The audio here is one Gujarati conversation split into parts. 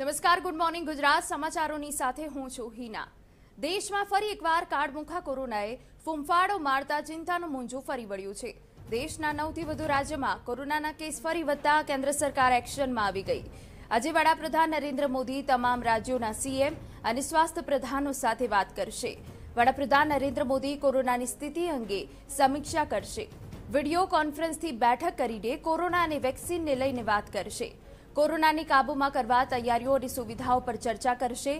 નમસ્કાર ગુડ મોર્નિંગ ગુજરાત સમાચારોની સાથે હું છું હિના દેશમાં ફરી એકવાર કાળમુખા કોરોનાએ ફૂંફાળો મારતા ચિંતાનું મૂંઝું ફરી વળ્યું છે દેશના નવથી વધુ રાજ્યમાં કોરોનાના કેસ ફરી વધતા કેન્દ્ર સરકાર એક્શનમાં આવી ગઈ આજે વડાપ્રધાન નરેન્દ્ર મોદી તમામ રાજ્યોના સીએમ અને સ્વાસ્થ્ય પ્રધાનો સાથે વાત કરશે વડાપ્રધાન નરેન્દ્ર મોદી કોરોનાની સ્થિતિ અંગે સમીક્ષા કરશે વિડીયો કોન્ફરન્સથી બેઠક કરીને કોરોના અને વેક્સિનને લઈને વાત કરશે કોરોનાને કાબૂમાં કરવા તૈયારીઓ અને સુવિધાઓ પર ચર્ચા કરશે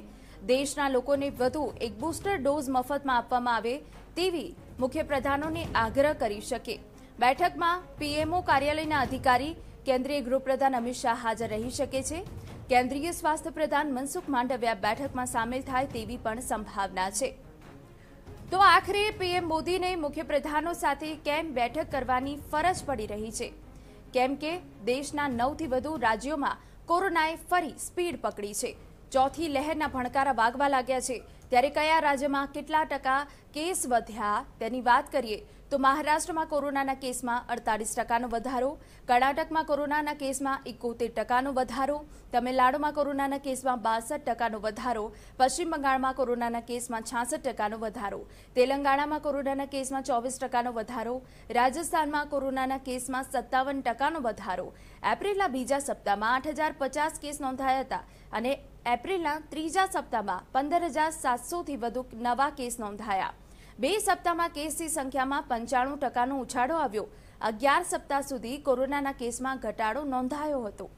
દેશના લોકોને વધુ એક બુસ્ટર ડોઝ મફતમાં આપવામાં આવે તેવી મુખ્યપ્રધાનોને આગ્રહ કરી શકે બેઠકમાં પીએમઓ કાર્યાલયના અધિકારી કેન્દ્રીય ગૃહપ્રધાન અમિત શાહ હાજર રહી શકે છે કેન્દ્રીય સ્વાસ્થ્ય પ્રધાન મનસુખ માંડવિયા બેઠકમાં સામેલ થાય તેવી પણ સંભાવના છે તો આખરે પીએમ મોદીને મુખ્યપ્રધાનો સાથે કેમ બેઠક કરવાની ફરજ પડી રહી છે કેમ કે દેશના નવથી વધુ રાજ્યોમાં કોરોનાએ ફરી સ્પીડ પકડી છે ચોથી લહેરના ભણકારા વાગવા લાગ્યા છે ત્યારે કયા રાજ્યમાં કેટલા ટકા કેસ વધ્યા તેની વાત કરીએ તો મહારાષ્ટ્રમાં કોરોનાના કેસમાં અડતાલીસ ટકાનો વધારો કર્ણાટકમાં કોરોનાના કેસમાં એકોતેર ટકાનો વધારો તમિલનાડુમાં કોરોનાના કેસમાં બાસઠ ટકાનો વધારો પશ્ચિમ બંગાળમાં કોરોનાના કેસમાં છાસઠ ટકાનો વધારો તેલંગાણામાં કોરોનાના કેસમાં ચોવીસ ટકાનો વધારો રાજસ્થાનમાં કોરોનાના કેસમાં સત્તાવન ટકાનો વધારો એપ્રિલના બીજા સપ્તાહમાં આઠ કેસ નોંધાયા હતા અને એપ્રિલના ત્રીજા સપ્તાહમાં પંદર હજાર સાતસોથી વધુ નવા કેસ નોંધાયા બે સપ્તાહમાં કેસની સંખ્યામાં પંચાણું ટકાનો ઉછાળો આવ્યો અગિયાર સપ્તાહ સુધી કોરોનાના કેસમાં ઘટાડો નોંધાયો હતો